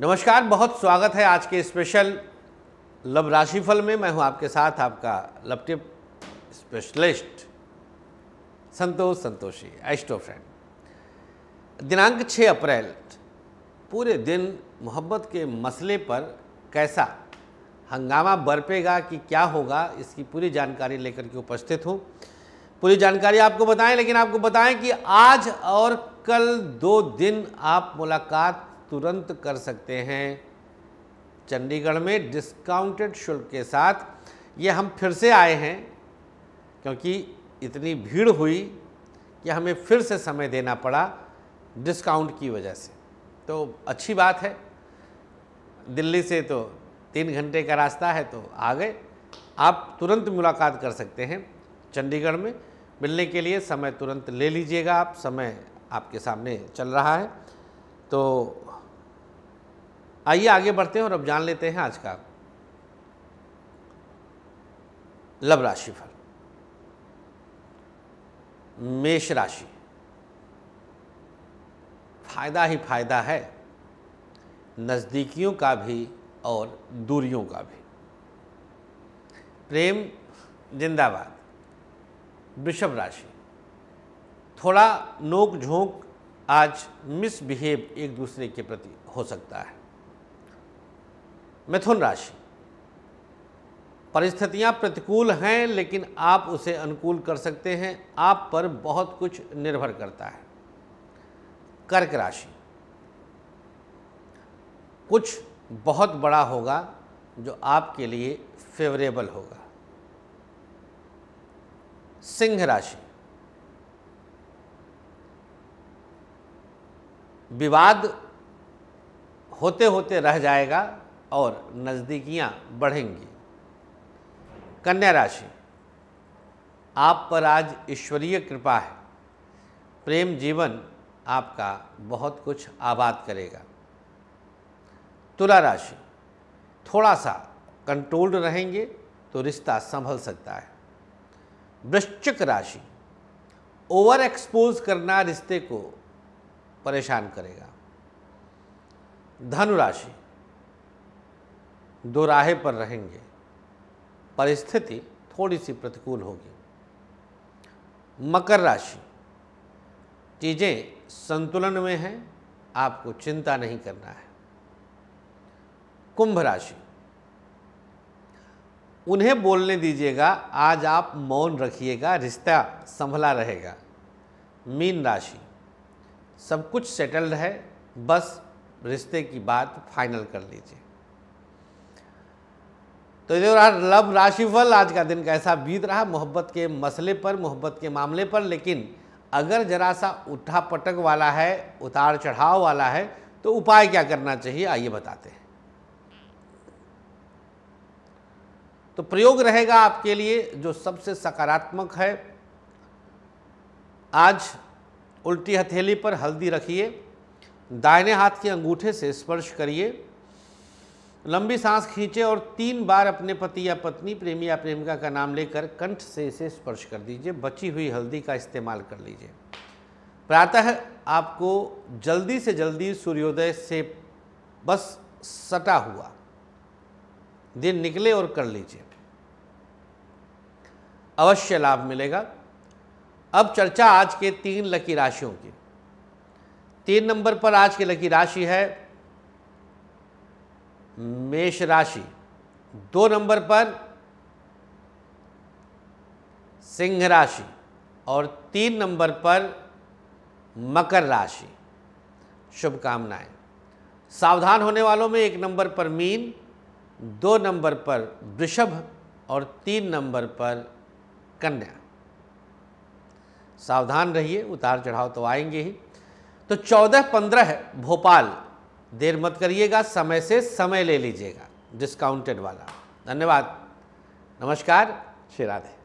नमस्कार बहुत स्वागत है आज के स्पेशल लब राशिफल में मैं हूं आपके साथ आपका love tip specialist Santosh Santoshi astro friend दिनांक 6 अप्रैल पूरे दिन मोहब्बत के मसले पर कैसा हंगामा बरपेगा कि क्या होगा इसकी पूरी जानकारी लेकर के उपस्थित हूँ पूरी जानकारी आपको बताएं लेकिन आपको बताएं कि आज और कल दो दिन आप मुलाकात तुरंत कर सकते हैं चंडीगढ़ में डिस्काउंटेड शुल्क के साथ ये हम फिर से आए हैं क्योंकि इतनी भीड़ हुई कि हमें फिर से समय देना पड़ा डिस्काउंट की वजह से तो अच्छी बात है दिल्ली से तो तीन घंटे का रास्ता है तो आ गए आप तुरंत मुलाकात कर सकते हैं चंडीगढ़ में मिलने के लिए समय तुरंत ले लीजिएगा आप समय आपके सामने चल रहा है तो आइए आगे बढ़ते हैं और अब जान लेते हैं आज का लव राशि फल मेष राशि फायदा ही फायदा है नज़दीकियों का भी और दूरियों का भी प्रेम जिंदाबाद वृषभ राशि थोड़ा नोक झोंक आज मिसबिहेव एक दूसरे के प्रति हो सकता है मिथुन राशि परिस्थितियां प्रतिकूल हैं लेकिन आप उसे अनुकूल कर सकते हैं आप पर बहुत कुछ निर्भर करता है कर्क राशि कुछ बहुत बड़ा होगा जो आपके लिए फेवरेबल होगा सिंह राशि विवाद होते होते रह जाएगा और नज़दीकियाँ बढ़ेंगी कन्या राशि आप पर आज ईश्वरीय कृपा है प्रेम जीवन आपका बहुत कुछ आबाद करेगा तुला राशि थोड़ा सा कंट्रोल्ड रहेंगे तो रिश्ता संभल सकता है वृश्चिक राशि ओवर एक्सपोज करना रिश्ते को परेशान करेगा धनु राशि दो राहे पर रहेंगे परिस्थिति थोड़ी सी प्रतिकूल होगी मकर राशि चीज़ें संतुलन में हैं आपको चिंता नहीं करना है कुंभ राशि उन्हें बोलने दीजिएगा आज आप मौन रखिएगा रिश्ता संभला रहेगा मीन राशि सब कुछ सेटल्ड है बस रिश्ते की बात फाइनल कर लीजिए तो ये प्रकार लव राशिफल आज का दिन कैसा बीत रहा मोहब्बत के मसले पर मोहब्बत के मामले पर लेकिन अगर जरा सा उठा पटक वाला है उतार चढ़ाव वाला है तो उपाय क्या करना चाहिए आइए बताते हैं तो प्रयोग रहेगा आपके लिए जो सबसे सकारात्मक है आज उल्टी हथेली पर हल्दी रखिए दाहिने हाथ के अंगूठे से स्पर्श करिए लंबी सांस खींचे और तीन बार अपने पति या पत्नी प्रेमी या प्रेमिका का नाम लेकर कंठ से इसे स्पर्श कर दीजिए बची हुई हल्दी का इस्तेमाल कर लीजिए प्रातः आपको जल्दी से जल्दी सूर्योदय से बस सटा हुआ दिन निकले और कर लीजिए अवश्य लाभ मिलेगा अब चर्चा आज के तीन लकी राशियों की तीन नंबर पर आज की लकी राशि है मेष राशि दो नंबर पर सिंह राशि और तीन नंबर पर मकर राशि शुभकामनाएं सावधान होने वालों में एक नंबर पर मीन दो नंबर पर वृषभ और तीन नंबर पर कन्या सावधान रहिए उतार चढ़ाव तो आएंगे ही तो चौदह पंद्रह भोपाल देर मत करिएगा समय से समय ले लीजिएगा डिस्काउंटेड वाला धन्यवाद नमस्कार श्री राधे